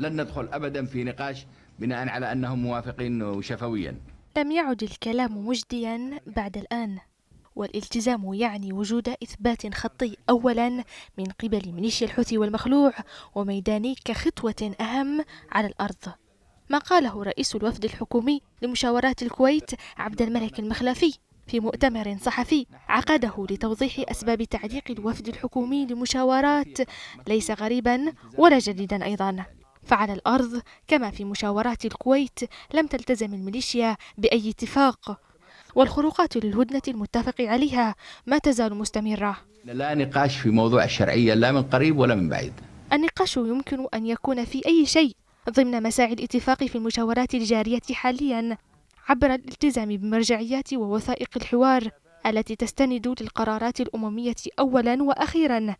لن ندخل أبدا في نقاش بناء على أنهم موافقين شفويا لم يعد الكلام مجديا بعد الآن والالتزام يعني وجود إثبات خطي أولا من قبل ميليشيا الحوثي والمخلوع وميداني كخطوة أهم على الأرض ما قاله رئيس الوفد الحكومي لمشاورات الكويت عبد الملك المخلفي في مؤتمر صحفي عقده لتوضيح أسباب تعليق الوفد الحكومي لمشاورات ليس غريبا ولا جديدا أيضا فعلى الأرض كما في مشاورات الكويت لم تلتزم الميليشيا بأي اتفاق والخروقات للهدنة المتفق عليها ما تزال مستمرة لا نقاش في موضوع الشرعية لا من قريب ولا من بعيد النقاش يمكن أن يكون في أي شيء ضمن مساعي الاتفاق في المشاورات الجارية حاليا عبر الالتزام بمرجعيات ووثائق الحوار التي تستند للقرارات الأممية أولا وأخيرا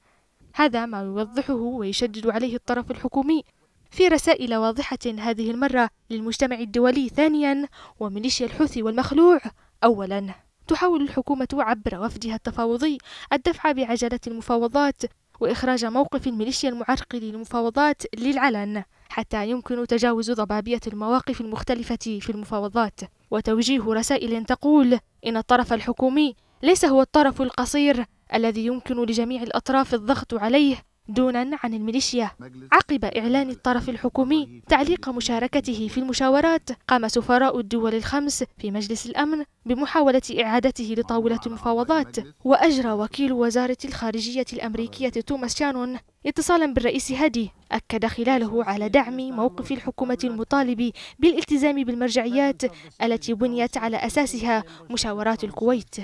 هذا ما يوضحه ويشدد عليه الطرف الحكومي في رسائل واضحة هذه المرة للمجتمع الدولي ثانيا وميليشيا الحوثي والمخلوع أولا تحاول الحكومة عبر وفدها التفاوضي الدفع بعجلة المفاوضات وإخراج موقف الميليشيا المعرقل للمفاوضات للعلن حتى يمكن تجاوز ضبابية المواقف المختلفة في المفاوضات وتوجيه رسائل تقول إن الطرف الحكومي ليس هو الطرف القصير الذي يمكن لجميع الأطراف الضغط عليه دونا عن الميليشيا عقب إعلان الطرف الحكومي تعليق مشاركته في المشاورات قام سفراء الدول الخمس في مجلس الأمن بمحاولة إعادته لطاولة المفاوضات وأجرى وكيل وزارة الخارجية الأمريكية توماس شانون اتصالا بالرئيس هادي أكد خلاله على دعم موقف الحكومة المطالب بالالتزام بالمرجعيات التي بنيت على أساسها مشاورات الكويت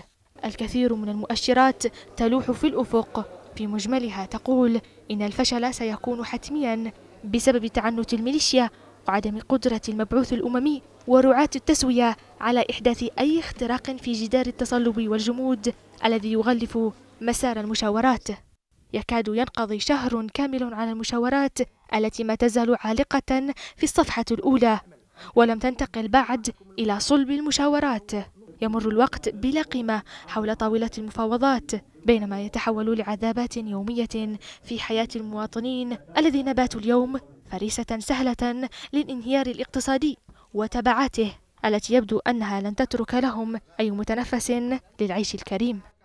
الكثير من المؤشرات تلوح في الأفق في مجملها تقول إن الفشل سيكون حتميا بسبب تعنت الميليشيا وعدم قدرة المبعوث الأممي ورعاة التسوية على إحداث أي اختراق في جدار التصلب والجمود الذي يغلف مسار المشاورات يكاد ينقضي شهر كامل على المشاورات التي ما تزال عالقة في الصفحة الأولى ولم تنتقل بعد إلى صلب المشاورات يمر الوقت بلا قيمة حول طاولة المفاوضات بينما يتحول لعذابات يومية في حياة المواطنين الذين باتوا اليوم فريسة سهلة للانهيار الاقتصادي وتبعاته التي يبدو أنها لن تترك لهم أي متنفس للعيش الكريم